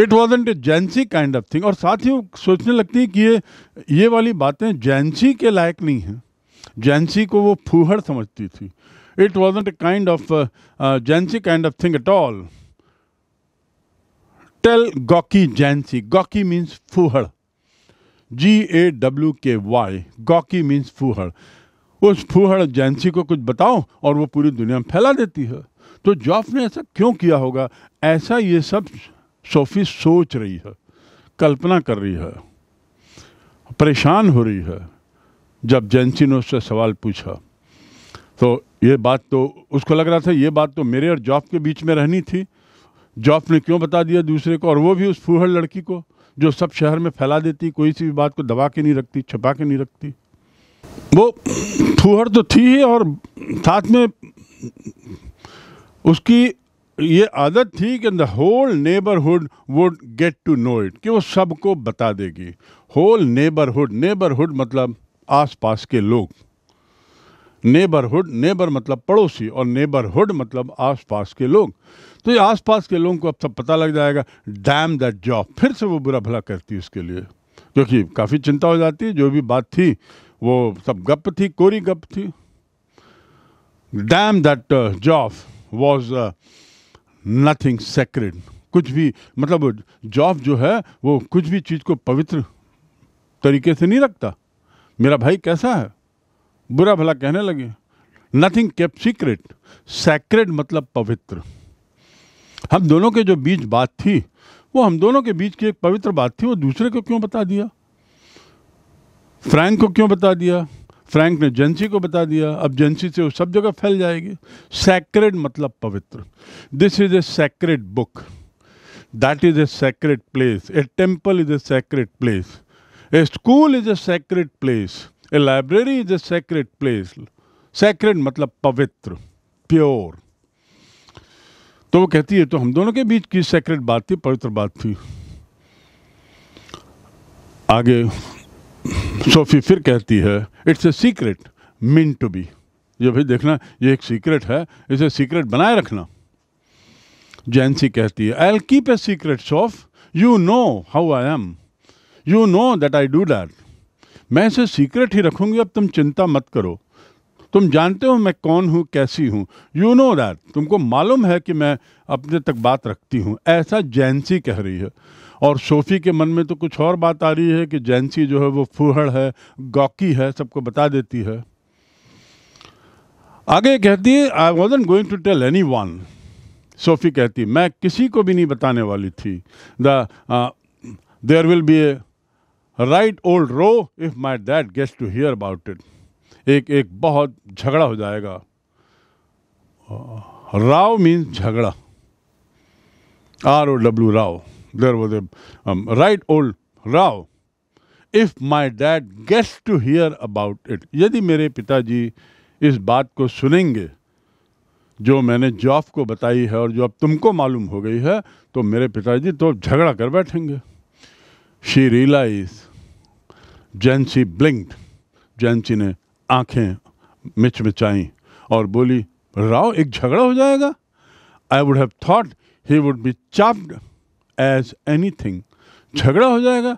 It was a Jansie kind of thing और साथ ही सोचने लगती है कि ये ये वाली बातें जेंसी के लायक नहीं हैं जेंसी को वो फूहड़ समझती थी it was an kind of Jansie kind of thing at all tell gawky Jansie gawky means फूहड़ G A W K Y gawky means फूहड़ उस फूहड़ जेंसी को कुछ बताओ और वो पूरी दुनिया में फैला देती है तो जॉफ ने ऐसा क्यों किया होगा ऐसा ये सब सोफी सोच रही है कल्पना कर रही है परेशान हो रही है जब जैनसी ने उससे सवाल पूछा तो ये बात तो उसको लग रहा था ये बात तो मेरे और जॉब के बीच में रहनी थी जॉब ने क्यों बता दिया दूसरे को और वो भी उस फूहड़ लड़की को जो सब शहर में फैला देती कोई सी भी बात को दबा के नहीं रखती छुपा के नहीं रखती वो फूहड़ तो थी और साथ में उसकी ये आदत थी कि the whole neighbourhood would get to know it कि वो सबको बता देगी होल नेबरहुड नेबरहुड मतलब आसपास के लोग नेबरहुड नेबर मतलब पड़ोसी और नेबरहुड मतलब आसपास के लोग तो ये आसपास के लोगों को अब सब पता लग जाएगा डैम दैट जॉब फिर से वो बुरा भला करती है उसके लिए क्योंकि काफ़ी चिंता हो जाती है जो भी बात थी वो सब गप थी कोरी गप थी damn that job was nothing sacred कुछ भी मतलब जॉब जो है वो कुछ भी चीज़ को पवित्र तरीके से नहीं रखता मेरा भाई कैसा है बुरा भला कहने लगे नथिंग केप सीक्रेट सेक्रेड मतलब पवित्र हम दोनों के जो बीच बात थी वो हम दोनों के बीच की एक पवित्र बात थी वो दूसरे को क्यों बता दिया फ्रैंक को क्यों बता दिया फ्रैंक ने जेंसी को बता दिया अब जेंसी से वो सब जगह फैल जाएगी सैक्रेड मतलब पवित्र this is a sacred book that is a sacred place a temple is a sacred place a school is a sacred place a library is a sacred place sacred मतलब पवित्र प्योर तो वो कहती है तो हम दोनों के बीच की सैक्रेड बात थी पवित्र बात थी आगे सोफी फिर कहती है it's a secret meant to be ये भी देखना ये एक सीक्रेट है इसे सीक्रेट बनाए रखना जैनसी कहती है I'll keep a secret Soph you know how I am you know that I do that मैं इसे सीक्रेट ही रखूंगी अब तुम चिंता मत करो तुम जानते हो मैं कौन हूँ कैसी हूँ यू नो दैट तुमको मालूम है कि मैं अपने तक बात रखती हूँ ऐसा जैंसी कह रही है और सोफ़ी के मन में तो कुछ और बात आ रही है कि जैंसी जो है वो फूहड़ है गौकी है सबको बता देती है आगे कहती है I wasn't going to tell anyone Sophie कहती मैं किसी को भी नहीं बताने वाली थी the there will be a right old row if my dad gets to hear about it एक एक बहुत झगड़ा हो जाएगा राव मीन्स झगड़ा R O W row there was a right old row if my dad gets to hear about it यदि मेरे पिताजी इस बात को सुनेंगे जो मैंने जॉफ को बताई है और जो अब तुमको मालूम हो गई है तो मेरे पिताजी तो झगड़ा कर बैठेंगे शी रियलाइज जैनसी ब्लिंक्ड जैनसी ने आंखें मिचमिचाई और बोली राव एक झगड़ा हो जाएगा I would have thought he would be chuffed as anything झगड़ा हो जाएगा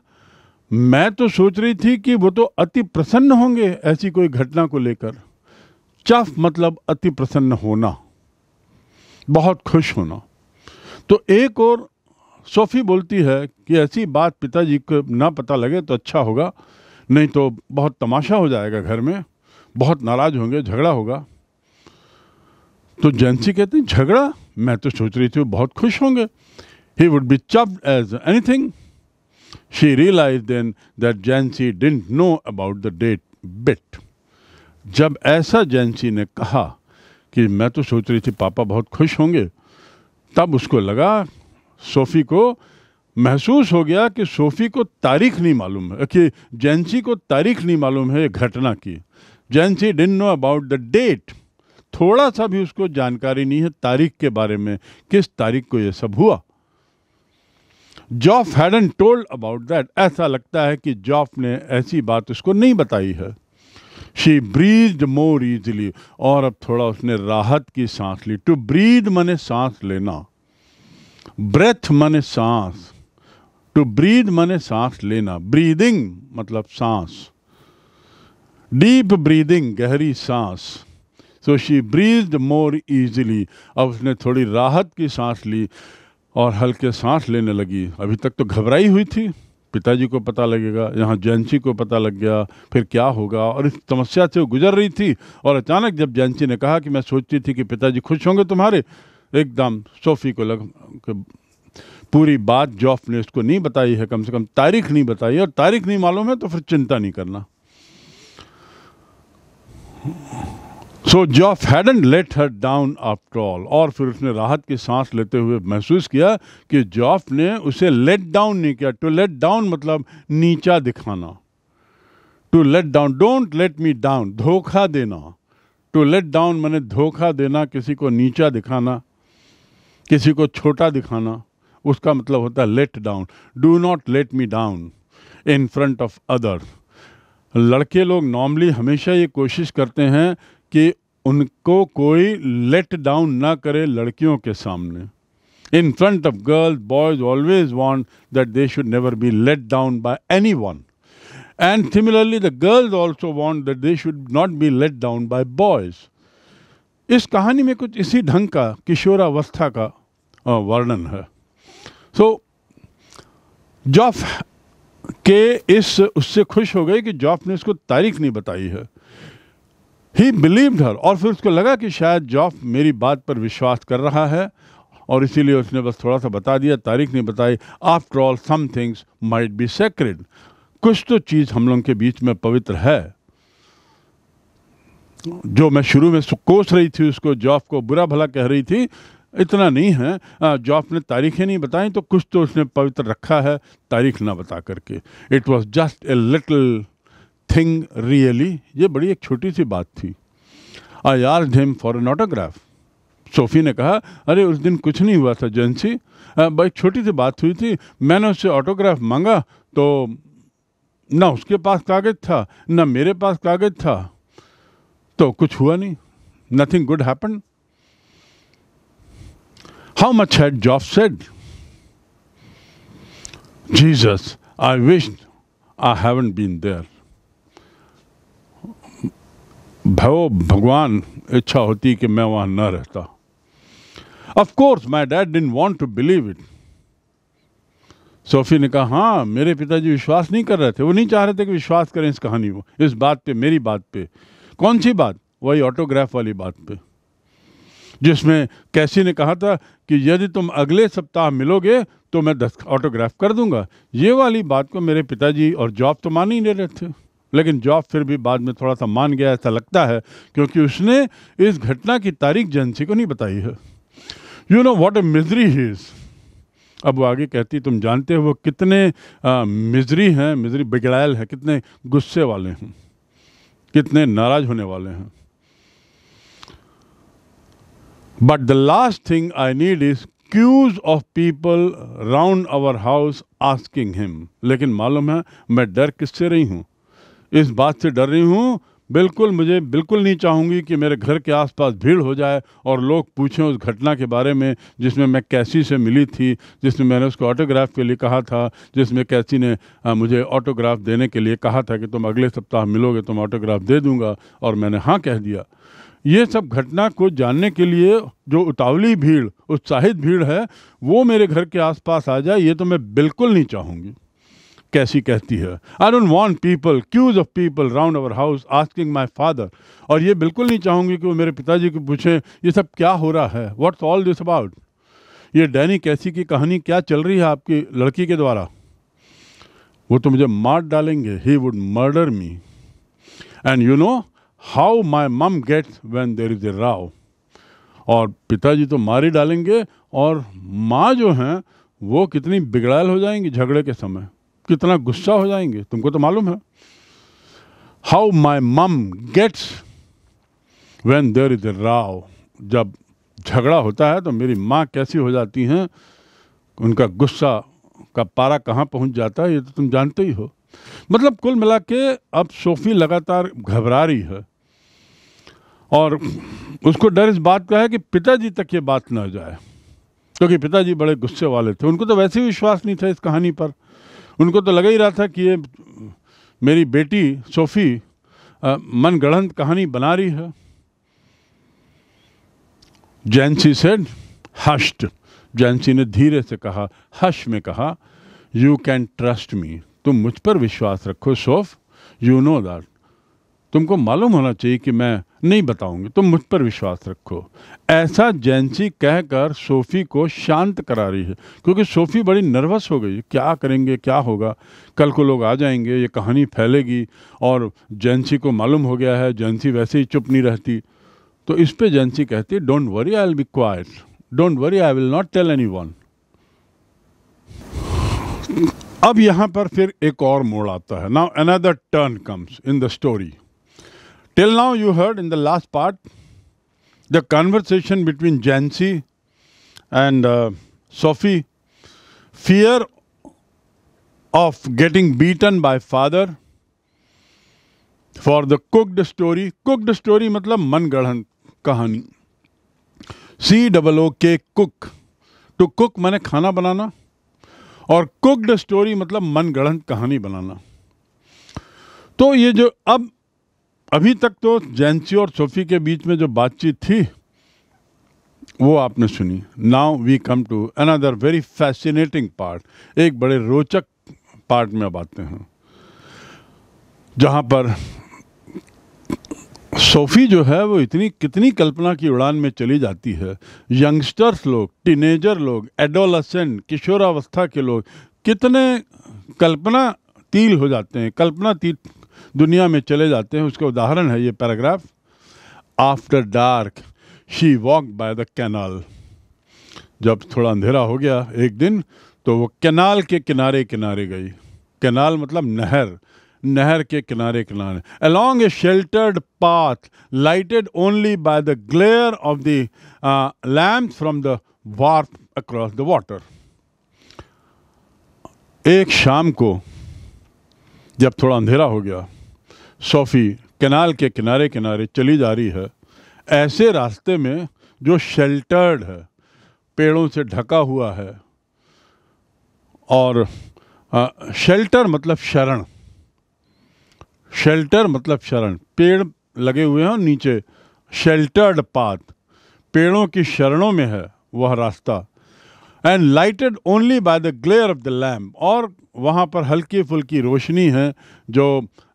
मैं तो सोच रही थी कि वो तो अति प्रसन्न होंगे ऐसी कोई घटना को लेकर चफ मतलब अति प्रसन्न होना बहुत खुश होना तो एक और सोफी बोलती है कि ऐसी बात पिताजी को ना पता लगे तो अच्छा होगा नहीं तो बहुत तमाशा हो जाएगा घर में बहुत नाराज होंगे झगड़ा होगा तो कहते कहती झगड़ा मैं तो सोच रही थी वो बहुत खुश होंगे he would be chuffed as thing she realise then that Jansie didn't know about the date bit जब ऐसा जैंसी ने कहा कि मैं तो सोच रही थी पापा बहुत खुश होंगे तब उसको लगा सोफ़ी को महसूस हो गया कि सोफ़ी को तारीख नहीं मालूम है कि जैंसी को तारीख नहीं मालूम है घटना की जैंसी डिन नो अबाउट द डेट थोड़ा सा भी उसको जानकारी नहीं है तारीख के बारे में किस तारीख को यह सब हुआ Geoff hadn't told about that ऐसा लगता है कि जॉफ ने ऐसी बात उसको नहीं बताई है शी ब्रीज मोर इजिली और अब थोड़ा उसने राहत की सांस ली टू ब्रीद मने सांस लेना ब्रेथ मने सांस टू ब्रीद मने सांस लेना ब्रीदिंग मतलब सांस डीप ब्रीदिंग गहरी सांस so she breathes more easily अब उसने थोड़ी राहत की सांस ली और हल्के सांस लेने लगी अभी तक तो घबराई हुई थी पिताजी को पता लगेगा यहाँ जैनसी को पता लग गया फिर क्या होगा और इस समस्या से वो गुजर रही थी और अचानक जब जैनसी ने कहा कि मैं सोचती थी कि पिताजी खुश होंगे तुम्हारे एकदम सोफी को लग पूरी बात जॉफ ने उसको नहीं बताई है कम से कम तारीख नहीं बताई और तारीख नहीं मालूम है तो फिर चिंता नहीं करना so Geoff hadn't let her down after all और फिर उसने राहत की सांस लेते हुए महसूस किया कि जॉफ ने उसे लेट डाउन नहीं किया टू लेट डाउन मतलब नीचा दिखाना to let down don't let me down धोखा देना टू लेट डाउन मैंने धोखा देना किसी को नीचा दिखाना किसी को छोटा दिखाना उसका मतलब होता है let down do not let me down in front of others लड़के लोग नॉर्मली हमेशा ये कोशिश करते हैं कि उनको कोई लेट डाउन ना करे लड़कियों के सामने in front of girls boys always want that they should never be let down by anyone and similarly the girls also want that they should not be let down by boys इस कहानी में कुछ इसी ढंग का किशोरावस्था का वर्णन है सो जॉफ के इस उससे खुश हो गए कि जॉफ ने उसको तारीख नहीं बताई है ही बिलीव्ड हर और फिर उसको लगा कि शायद जॉफ मेरी बात पर विश्वास कर रहा है और इसीलिए उसने बस थोड़ा सा बता दिया तारीख नहीं बताई after all some things might be sacred कुछ तो चीज़ हम लोगों के बीच में पवित्र है जो मैं शुरू में कोस रही थी उसको जॉफ को बुरा भला कह रही थी इतना नहीं है जो आपने तारीखें नहीं बताई तो कुछ तो उसने पवित्र रखा है तारीख ना बता करके it was just a little thing really ये बड़ी एक छोटी सी बात थी I are him for an autograph Sophie ने कहा अरे उस दिन कुछ नहीं हुआ था जेंसी भाई छोटी सी बात हुई थी मैंने उससे ऑटोग्राफ मांगा तो ना उसके पास कागज था ना मेरे पास कागज था तो कुछ हुआ नहीं nothing good happen How much had Job said? Jesus, I wished I haven't been there. भव भगवान इच्छा होती कि मैं वहां ना रहता of course my dad didn't want to believe it Sophie ने कहा हाँ मेरे पिताजी विश्वास नहीं कर रहे थे वो नहीं चाह रहे थे कि विश्वास करें इस कहानी को इस बात पे मेरी बात पे कौन सी बात वही ऑटोग्राफ वाली बात पे जिसमें कैसी ने कहा था कि यदि तुम अगले सप्ताह मिलोगे तो मैं दस ऑटोग्राफ कर दूंगा ये वाली बात को मेरे पिताजी और जॉब तो मान ही नहीं रहे थे लेकिन जॉब फिर भी बाद में थोड़ा सा मान गया ऐसा लगता है क्योंकि उसने इस घटना की तारीख जनसी को नहीं बताई है you know what a misery he अब वो आगे कहती तुम जानते हो वो कितने मिजरी हैं मिजरी बिगड़ैल है कितने गुस्से वाले हैं कितने नाराज़ होने वाले हैं But the last thing I need is queues of people round our house asking him लेकिन मालूम है मैं डर किससे रही हूँ इस बात से डर रही हूँ बिल्कुल मुझे बिल्कुल नहीं चाहूँगी कि मेरे घर के आसपास भीड़ हो जाए और लोग पूछें उस घटना के बारे में जिसमें मैं कैसी से मिली थी जिसमें मैंने उसको ऑटोग्राफ के लिए कहा था जिसमें कैसी ने आ, मुझे ऑटोग्राफ देने के लिए कहा था कि तुम अगले सप्ताह मिलोगे तुम तो ऑटोग्राफ दे दूँगा और मैंने हाँ कह दिया ये सब घटना को जानने के लिए जो उतावली भीड़ उत्साहित भीड़ है वो मेरे घर के आसपास आ जाए ये तो मैं बिल्कुल नहीं चाहूँगी कैसी कहती है I don't want people queues of people round our house asking my father और ये बिल्कुल नहीं चाहूँगी कि वो मेरे पिताजी को पूछें ये सब क्या हो रहा है व्हाट्स ऑल दिस अबाउट ये डैनी कैसी की कहानी क्या चल रही है आपकी लड़की के द्वारा वो तो मुझे मार डालेंगे he would murder me and you know how my mum gets when there is a row और पिताजी तो मार ही डालेंगे और माँ जो हैं वो कितनी बिगड़ायल हो जाएंगी झगड़े के समय कितना गुस्सा हो जाएंगे तुमको तो मालूम है how my mum gets when there is a row जब झगड़ा होता है तो मेरी माँ कैसी हो जाती हैं उनका गुस्सा का पारा कहाँ पहुँच जाता है ये तो तुम जानते ही हो मतलब कुल मिला के अब सोफ़ी लगातार घबरा रही है और उसको डर इस बात का है कि पिताजी तक ये बात ना जाए क्योंकि तो पिताजी बड़े गुस्से वाले थे उनको तो वैसे ही विश्वास नहीं था इस कहानी पर उनको तो लगा ही रहा था कि ये मेरी बेटी सोफी मन गढ़ंत कहानी बना रही है जैनसी सेड हश्ट जैनसी ने धीरे से कहा हश में कहा यू कैन ट्रस्ट मी तुम मुझ पर विश्वास रखो सोफ यू नो दैट तुमको मालूम होना चाहिए कि मैं नहीं बताऊंगी तुम मुझ पर विश्वास रखो ऐसा जैनसी कहकर सोफ़ी को शांत करा रही है क्योंकि सोफ़ी बड़ी नर्वस हो गई क्या करेंगे क्या होगा कल को लोग आ जाएंगे ये कहानी फैलेगी और जैनसी को मालूम हो गया है जैनसी वैसे ही चुप नहीं रहती तो इस पर जैनसी कहती don't worry I will be quiet don't worry I will not tell anyone अब यहाँ पर फिर एक और मोड़ आता है now another turn comes in the story Till now, you heard in the last part the conversation between Jancy and uh, Sophie. Fear of getting beaten by father for the cooked story. Cooked story मतलब मन गढ़न कहानी C double O के cook to cook मैंने खाना बनाना और cooked story मतलब मन गढ़न कहानी बनाना तो ये जो अब अभी तक तो जैंसी और सोफी के बीच में जो बातचीत थी वो आपने सुनी now we come to another very fascinating part एक बड़े रोचक पार्ट में अब आते हैं जहाँ पर सोफी जो है वो इतनी कितनी कल्पना की उड़ान में चली जाती है यंगस्टर्स लोग टीनेजर लोग एडोलसेंट किशोरावस्था के लोग कितने कल्पना तील हो जाते हैं कल्पना तीत दुनिया में चले जाते हैं उसका उदाहरण है ये paragraph after dark she walk by the canal जब थोड़ा अंधेरा हो गया एक दिन तो वो कैनाल के किनारे किनारे गई कैनाल मतलब नहर नहर के किनारे किनारे along a sheltered path lighted only by the glare of the lamp from the wharf across the water एक शाम को जब थोड़ा अंधेरा हो गया सोफ़ी कैनाल के किनारे किनारे चली जा रही है ऐसे रास्ते में जो शेल्टर्ड है पेड़ों से ढका हुआ है और आ, शेल्टर मतलब शरण शेल्टर मतलब शरण पेड़ लगे हुए हैं और नीचे शेल्टर्ड पाथ पेड़ों की शरणों में है वह रास्ता and lighted only by the glare of the lamp और वहाँ पर हल्की फुल्की रोशनी है जो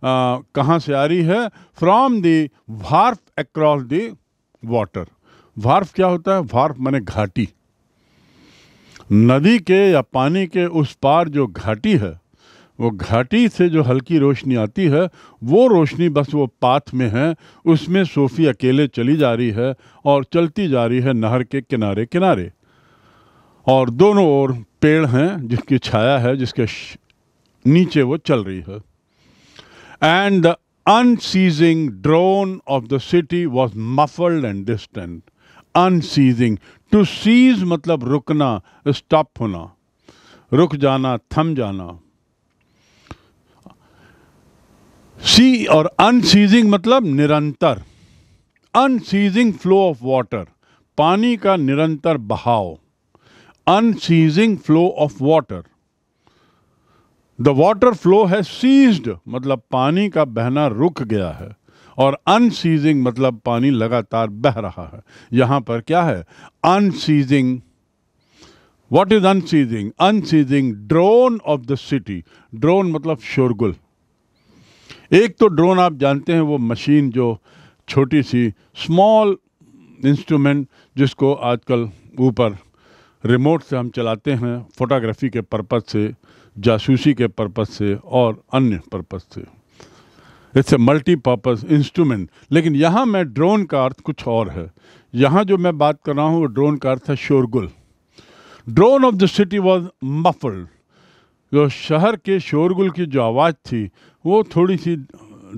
कहाँ से आ रही है from the wharf across the water wharf क्या होता है वार्फ माने घाटी नदी के या पानी के उस पार जो घाटी है वो घाटी से जो हल्की रोशनी आती है वो रोशनी बस वो पाथ में है उसमें सोफी अकेले चली जा रही है और चलती जा रही है नहर के किनारे किनारे और दोनों ओर पेड़ हैं जिसकी छाया है जिसके नीचे वो चल रही है and the unceasing drone of the city was muffled and distant unceasing to cease मतलब रुकना स्टॉप होना रुक जाना थम जाना सी और अनसीजिंग मतलब निरंतर अनसीजिंग फ्लो ऑफ वाटर पानी का निरंतर बहाव unceasing flow of water the water flow है सीज्ड मतलब पानी का बहना रुक गया है और अनसीजिंग मतलब पानी लगातार बह रहा है यहां पर क्या है unceasing what is unceasing unceasing drone of the city drone मतलब शोरगुल एक तो ड्रोन आप जानते हैं वो मशीन जो छोटी सी स्मॉल इंस्ट्रूमेंट जिसको आजकल ऊपर रिमोट से हम चलाते हैं फोटोग्राफी के पर्पज़ से जासूसी के पर्पज़ से और अन्य पर्पज़ से इट्स ए मल्टीपर्पज़ इंस्ट्रूमेंट लेकिन यहाँ मैं ड्रोन का अर्थ कुछ और है यहाँ जो मैं बात कर रहा हूँ वो ड्रोन का अर्थ है शोरगुल drone of the city was muffled जो शहर के शोरगुल की जो आवाज़ थी वो थोड़ी सी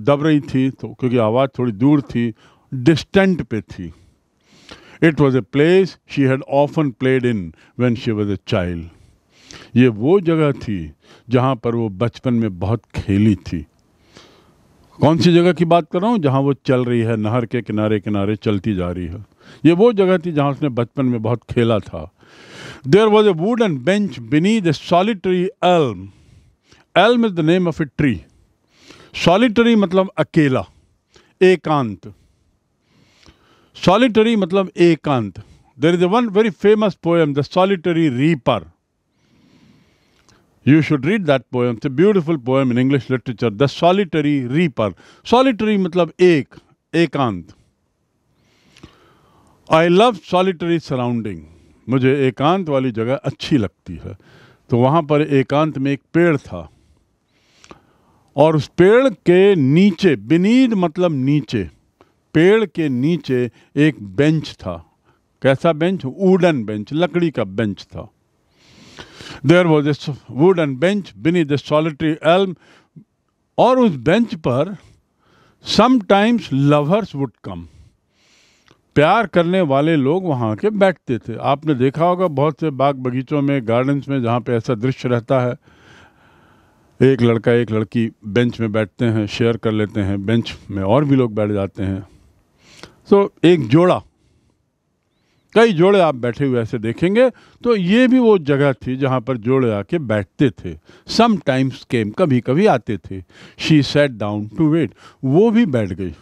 दब रही थी तो क्योंकि आवाज़ थोड़ी दूर थी डिस्टेंट पे थी it was a place she had often played in when she was a child ये वो जगह थी जहाँ पर वो बचपन में बहुत खेली थी कौन सी जगह की बात कर रहा हूँ जहाँ वो चल रही है नहर के किनारे किनारे चलती जा रही है ये वो जगह थी जहाँ उसने बचपन में बहुत खेला था there was a wood and bench beneath the solitary elm elm is the name of a tree solitary मतलब अकेला एकांत सॉलिटरी मतलब एकांत there is one very famous poem the solitary reaper you should read that poem the beautiful poem in English literature the solitary reaper solitary मतलब एक एकांत I love solitary surrounding मुझे एकांत वाली जगह अच्छी लगती है तो वहां पर एकांत में एक पेड़ था और उस पेड़ के नीचे बिनीद मतलब नीचे पेड़ के नीचे एक बेंच था कैसा बेंच वुडन बेंच लकड़ी का बेंच था there was a wooden bench beneath the solitary elm और उस बेंच पर समटाइम्स लवर्स वुड कम प्यार करने वाले लोग वहाँ के बैठते थे आपने देखा होगा बहुत से बाग बगीचों में गार्डन्स में जहाँ पे ऐसा दृश्य रहता है एक लड़का एक लड़की बेंच में बैठते हैं शेयर कर लेते हैं बेंच में और भी लोग बैठ जाते हैं तो एक जोड़ा कई जोड़े आप बैठे हुए ऐसे देखेंगे तो ये भी वो जगह थी जहाँ पर जोड़े आके बैठते थे सम टाइम्स केम कभी कभी आते थे she sat down to wait वो भी बैठ गई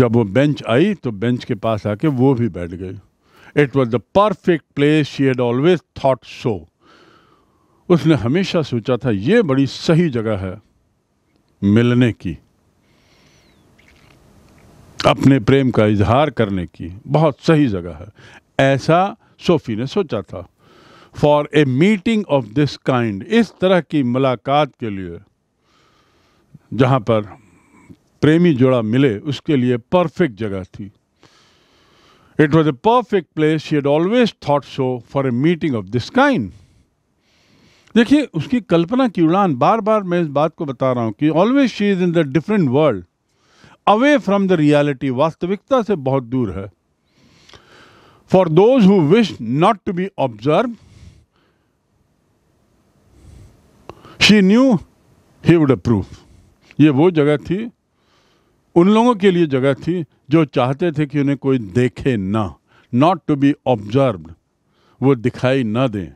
जब वो बेंच आई तो बेंच के पास आके वो भी बैठ गई it was the perfect place she had always thought so उसने हमेशा सोचा था ये बड़ी सही जगह है मिलने की अपने प्रेम का इजहार करने की बहुत सही जगह है ऐसा सोफी ने सोचा था for a meeting of this kind इस तरह की मुलाकात के लिए जहाँ पर प्रेमी जोड़ा मिले उसके लिए परफेक्ट जगह थी it was a perfect place she had always thought so for a meeting of this kind देखिए उसकी कल्पना की उड़ान बार बार मैं इस बात को बता रहा हूँ कि always she is in the different world away from the reality वास्तविकता से बहुत दूर है for those who wish not to be observe she knew he would approve ये वो जगह थी उन लोगों के लिए जगह थी जो चाहते थे कि उन्हें कोई देखे ना नॉट टू बी ऑब्जर्व वो दिखाई ना दें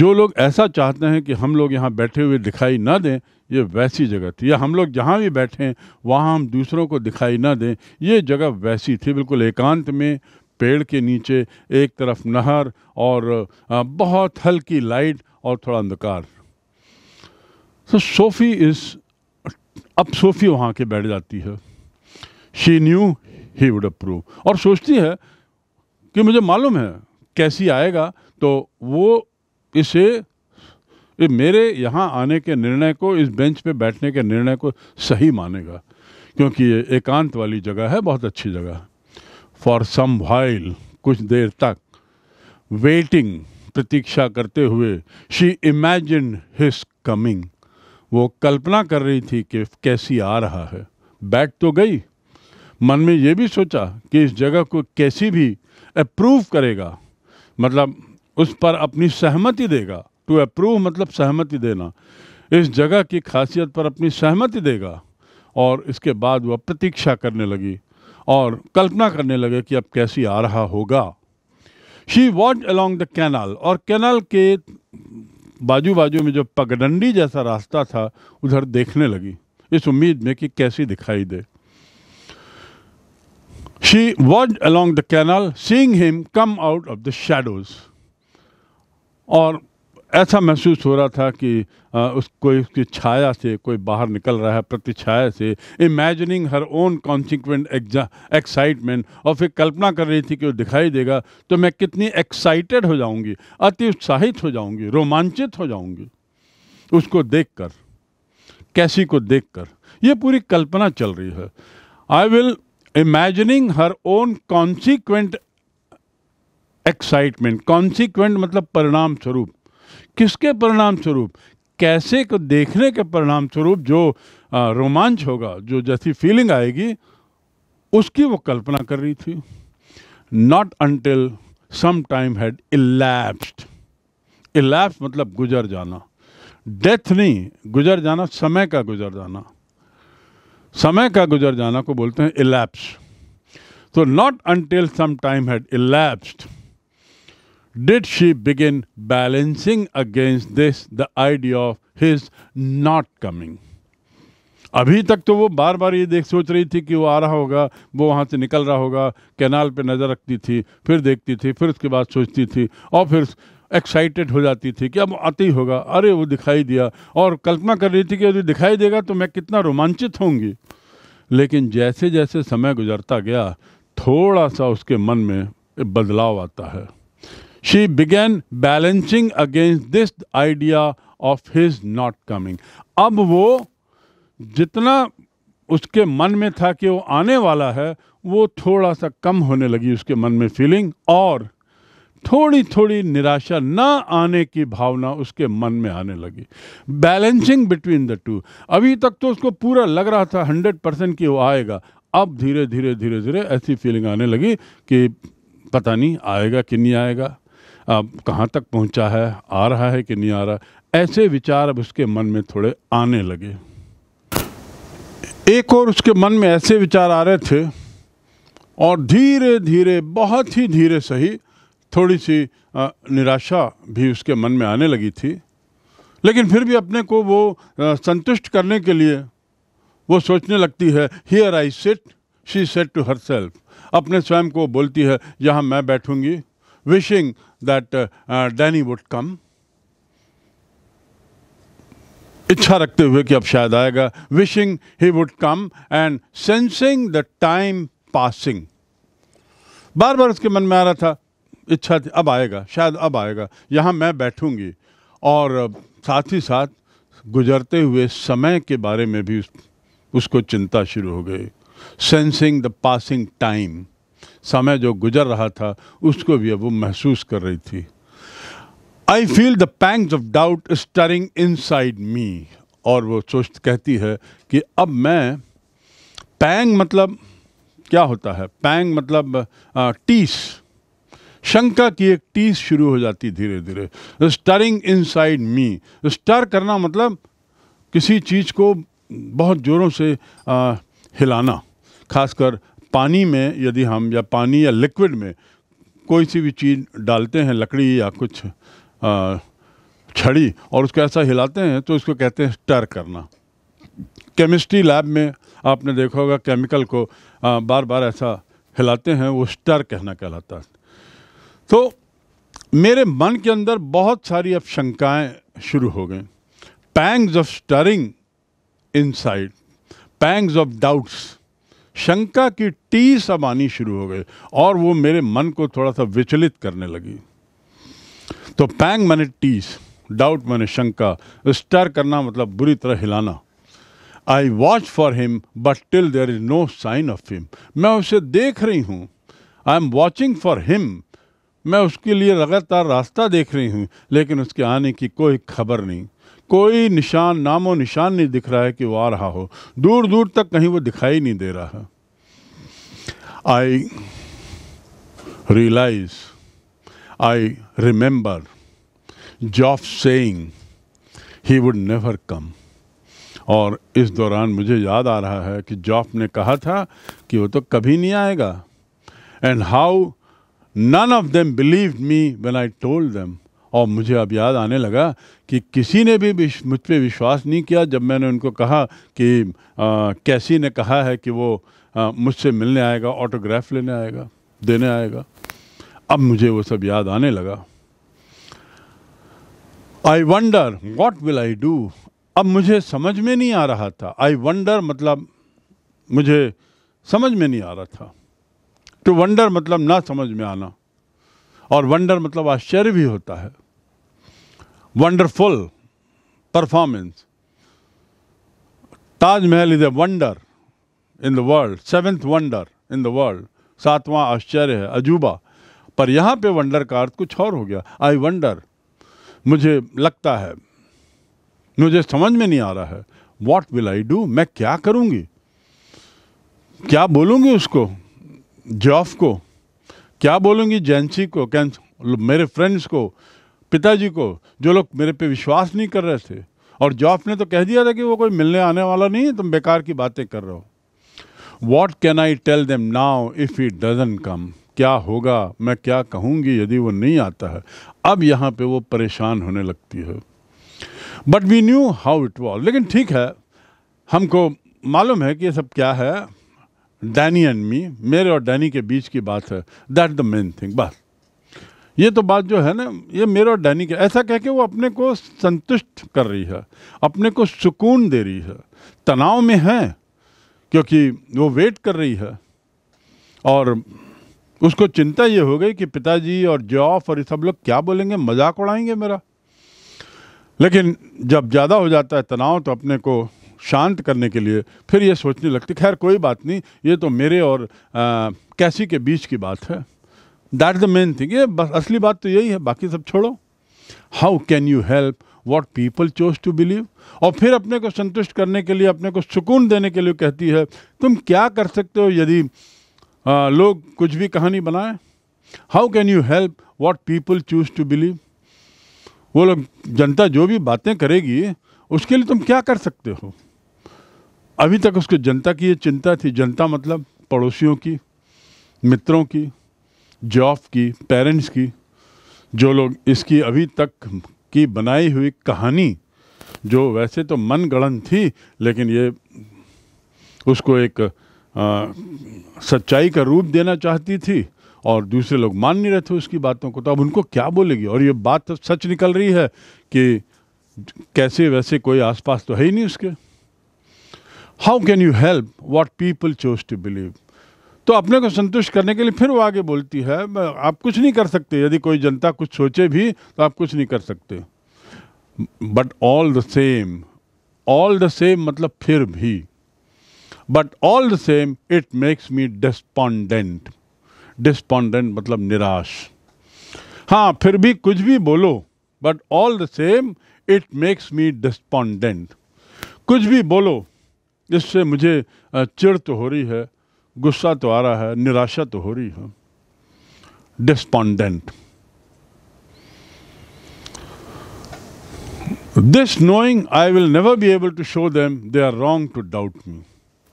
जो लोग ऐसा चाहते हैं कि हम लोग यहाँ बैठे हुए दिखाई ना दें ये वैसी जगह थी या हम लोग जहाँ भी बैठे हैं वहाँ हम दूसरों को दिखाई ना दें ये जगह वैसी थी बिल्कुल एकांत में पेड़ के नीचे एक तरफ नहर और बहुत हल्की लाइट और थोड़ा अंधकार सो तो सोफ़ी इस अब सोफ़ी वहाँ के बैठ जाती है she knew he would approve और सोचती है कि मुझे मालूम है कैसी आएगा तो वो इसे ये मेरे यहाँ आने के निर्णय को इस बेंच पे बैठने के निर्णय को सही मानेगा क्योंकि ये एकांत वाली जगह है बहुत अच्छी जगह फॉर सम वाइल कुछ देर तक वेटिंग प्रतीक्षा करते हुए शी इमेजिन हिज कमिंग वो कल्पना कर रही थी कि कैसी आ रहा है बैठ तो गई मन में ये भी सोचा कि इस जगह को कैसी भी अप्रूव करेगा मतलब उस पर अपनी सहमति देगा टू अप्रूव मतलब सहमति देना इस जगह की खासियत पर अपनी सहमति देगा और इसके बाद वह प्रतीक्षा करने लगी और कल्पना करने लगे कि अब कैसी आ रहा होगा she watched along the canal और कैनाल के बाजू बाजू में जो पगडंडी जैसा रास्ता था उधर देखने लगी इस उम्मीद में कि कैसी दिखाई दे she watched along the canal seeing him come out of the shadows और ऐसा महसूस हो रहा था कि आ, उस कोई उसकी छाया से कोई बाहर निकल रहा है प्रति छाया से imagining her own consequent excitement और फिर कल्पना कर रही थी कि वो दिखाई देगा तो मैं कितनी एक्साइटेड हो जाऊंगी अति उत्साहित हो जाऊंगी रोमांचित हो जाऊंगी उसको देखकर कैसी को देखकर ये पूरी कल्पना चल रही है I will imagining her own consequent excitement consequent मतलब परिणाम स्वरूप किसके परिणाम स्वरूप कैसे को देखने के परिणाम स्वरूप जो रोमांच होगा जो जैसी फीलिंग आएगी उसकी वो कल्पना कर रही थी not until some time had elapsed elapse मतलब गुजर जाना डेथ नहीं गुजर जाना समय का गुजर जाना समय का गुजर जाना को बोलते हैं इलेप्स तो not until some time had elapsed did she begin balancing against this the idea of his not coming? अभी तक तो वो बार बार ये देख सोच रही थी कि वो आ रहा होगा वो वहाँ से निकल रहा होगा कैनाल पे नज़र रखती थी फिर देखती थी फिर उसके बाद सोचती थी और फिर एक्साइटेड हो जाती थी कि अब आते ही होगा अरे वो दिखाई दिया और कल्पना कर रही थी कि यदि दिखाई देगा तो मैं कितना रोमांचित होंगी लेकिन जैसे जैसे समय गुजरता गया थोड़ा सा उसके मन में बदलाव आता है She began balancing against this idea of his not coming. अब वो जितना उसके मन में था कि वो आने वाला है वो थोड़ा सा कम होने लगी उसके मन में फीलिंग और थोड़ी थोड़ी निराशा ना आने की भावना उसके मन में आने लगी बैलेंसिंग बिटवीन द टू अभी तक तो उसको पूरा लग रहा था हंड्रेड परसेंट कि वो आएगा अब धीरे धीरे धीरे धीरे ऐसी फीलिंग आने लगी कि पता नहीं आएगा कि नहीं आएगा कहाँ तक पहुँचा है आ रहा है कि नहीं आ रहा ऐसे विचार अब उसके मन में थोड़े आने लगे एक और उसके मन में ऐसे विचार आ रहे थे और धीरे धीरे बहुत ही धीरे सही थोड़ी सी निराशा भी उसके मन में आने लगी थी लेकिन फिर भी अपने को वो संतुष्ट करने के लिए वो सोचने लगती है here I sit she said to herself अपने स्वयं को बोलती है यहाँ मैं बैठूंगी wishing that uh, uh, Danny would come इच्छा रखते हुए कि अब शायद आएगा wishing he would come and sensing the time passing बार बार उसके मन में आ रहा था इच्छा थी अब आएगा शायद अब आएगा यहाँ मैं बैठूंगी और साथ ही साथ गुजरते हुए समय के बारे में भी उस उसको चिंता शुरू हो गई सेंसिंग द पासिंग टाइम समय जो गुजर रहा था उसको भी अब वो महसूस कर रही थी I feel the pangs of doubt stirring inside me और वो सोच कहती है कि अब मैं पैंग मतलब क्या होता है पैंग मतलब टीस शंका की एक टीस शुरू हो जाती धीरे धीरे stirring inside me stir करना मतलब किसी चीज़ को बहुत ज़ोरों से आ, हिलाना खासकर पानी में यदि हम या पानी या लिक्विड में कोई सी भी चीज़ डालते हैं लकड़ी या कुछ छड़ी और उसको ऐसा हिलाते हैं तो उसको कहते हैं स्टर करना केमिस्ट्री लैब में आपने देखा होगा केमिकल को आ, बार बार ऐसा हिलाते हैं वो स्टर कहना कहलाता है तो मेरे मन के अंदर बहुत सारी अब शंकाएं शुरू हो गई pangs of stirring inside pangs of doubts शंका की टी सब आनी शुरू हो गई और वो मेरे मन को थोड़ा सा विचलित करने लगी तो पैंग मैंने टीस डाउट मैंने शंका स्टर करना मतलब बुरी तरह हिलाना I watch for him but till there is no sign of him मैं उसे देख रही हूँ I am watching for him मैं उसके लिए लगातार रास्ता देख रही हूँ लेकिन उसके आने की कोई खबर नहीं कोई निशान नामो निशान नहीं दिख रहा है कि वो आ रहा हो दूर दूर तक कहीं वो दिखाई नहीं दे रहा I realise I remember Geoff saying he would never come और इस दौरान मुझे याद आ रहा है कि जॉफ ने कहा था कि वो तो कभी नहीं आएगा and how none of them believe me when I told them और मुझे अब याद आने लगा कि किसी ने भी मुझ पर विश्वास नहीं किया जब मैंने उनको कहा कि आ, कैसी ने कहा है कि वो मुझसे मिलने आएगा ऑटोग्राफ लेने आएगा देने आएगा अब मुझे वो सब याद आने लगा I wonder what will I do अब मुझे समझ में नहीं आ रहा था आई वंडर मतलब मुझे समझ में नहीं आ रहा था टू तो वंडर मतलब ना समझ में आना और वंडर मतलब आश्चर्य भी होता है wonderful performance. Taj Mahal is a wonder in the world, seventh wonder in the world. सातवां आश्चर्य है अजूबा पर यहाँ पे वंडर का अर्थ कुछ और हो गया आई वंडर मुझे लगता है मुझे समझ में नहीं आ रहा है वॉट विल आई डू मैं क्या करूँगी क्या बोलूँगी उसको जॉफ को क्या बोलूँगी जेंसी को कैंस मेरे फ्रेंड्स को पिताजी को जो लोग मेरे पे विश्वास नहीं कर रहे थे और जॉफ ने तो कह दिया था कि वो कोई मिलने आने वाला नहीं है तुम बेकार की बातें कर रहे हो what can I tell them now if he doesn't come क्या होगा मैं क्या कहूँगी यदि वो नहीं आता है अब यहाँ पे वो परेशान होने लगती है but we knew how it would लेकिन ठीक है हमको मालूम है कि ये सब क्या है डैनी एंड मी मेरे और डैनी के बीच की बात है दैट द मेन थिंग बस ये तो बात जो है ना ये मेरा और डैनी की ऐसा कह के वो अपने को संतुष्ट कर रही है अपने को सुकून दे रही है तनाव में है क्योंकि वो वेट कर रही है और उसको चिंता ये हो गई कि पिताजी और जॉफ और ये सब लोग क्या बोलेंगे मजाक उड़ाएंगे मेरा लेकिन जब ज़्यादा हो जाता है तनाव तो अपने को शांत करने के लिए फिर ये सोचने लगती खैर कोई बात नहीं ये तो मेरे और आ, कैसी के बीच की बात है दैट द मेन थिंग ये बस असली बात तो यही है बाकी सब छोड़ो how can you help what people chose to believe और फिर अपने को संतुष्ट करने के लिए अपने को सुकून देने के लिए कहती है तुम क्या कर सकते हो यदि आ, लोग कुछ भी कहानी बनाए how can you help what people choose to believe वो लोग जनता जो भी बातें करेगी उसके लिए तुम क्या कर सकते हो अभी तक उसको जनता की ये चिंता थी जनता मतलब पड़ोसियों की मित्रों की जॉफ की पेरेंट्स की जो लोग इसकी अभी तक की बनाई हुई कहानी जो वैसे तो मन गणन थी लेकिन ये उसको एक आ, सच्चाई का रूप देना चाहती थी और दूसरे लोग मान नहीं रहे थे उसकी बातों को तो अब उनको क्या बोलेगी और ये बात तो सच निकल रही है कि कैसे वैसे कोई आसपास तो है ही नहीं उसके how can you help what people choose to believe तो अपने को संतुष्ट करने के लिए फिर वो आगे बोलती है आप कुछ नहीं कर सकते यदि कोई जनता कुछ सोचे भी तो आप कुछ नहीं कर सकते but all the same all the same मतलब फिर भी but all the same it makes me despondent despondent मतलब निराश हाँ फिर भी कुछ भी बोलो but all the same it makes me despondent कुछ भी बोलो इससे मुझे चिड़ तो हो रही है गुस्सा तो आ रहा है निराशा तो हो रही है despondent this knowing I will never be able to show them they are wrong to doubt me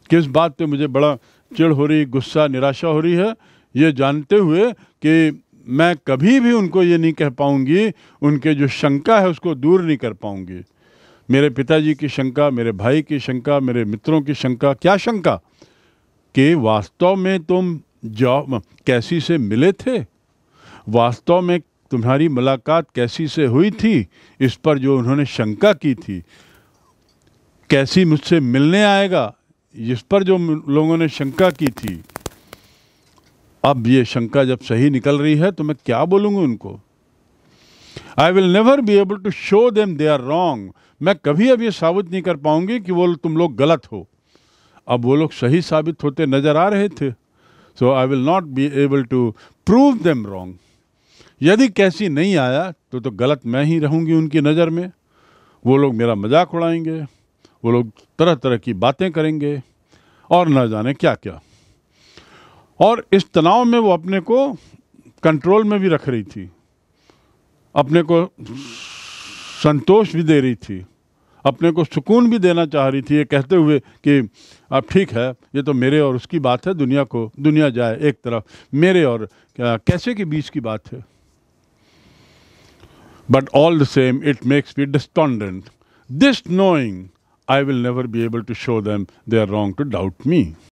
किस बात पे मुझे बड़ा चिड़ हो रही गुस्सा निराशा हो रही है ये जानते हुए कि मैं कभी भी उनको ये नहीं कह पाऊंगी उनके जो शंका है उसको दूर नहीं कर पाऊंगी मेरे पिताजी की शंका मेरे भाई की शंका मेरे मित्रों की शंका क्या शंका कि वास्तव में तुम जॉब कैसी से मिले थे वास्तव में तुम्हारी मुलाकात कैसी से हुई थी इस पर जो उन्होंने शंका की थी कैसी मुझसे मिलने आएगा इस पर जो लोगों ने शंका की थी अब ये शंका जब सही निकल रही है तो मैं क्या बोलूँगा उनको I will never be able to show them they are wrong मैं कभी अब ये साबित नहीं कर पाऊंगी कि वो तुम लोग गलत हो अब वो लोग सही साबित होते नज़र आ रहे थे so I will not be able to prove them wrong यदि कैसी नहीं आया तो तो गलत मैं ही रहूँगी उनकी नज़र में वो लोग मेरा मजाक उड़ाएंगे वो लोग तरह तरह की बातें करेंगे और न जाने क्या क्या और इस तनाव में वो अपने को कंट्रोल में भी रख रही थी अपने को संतोष भी दे रही थी अपने को सुकून भी देना चाह रही थी ये कहते हुए कि अब ठीक है ये तो मेरे और उसकी बात है दुनिया को दुनिया जाए एक तरफ मेरे और कैसे के बीच की बात है but all the same it makes me despondent this knowing I will never be able to show them they are wrong to doubt me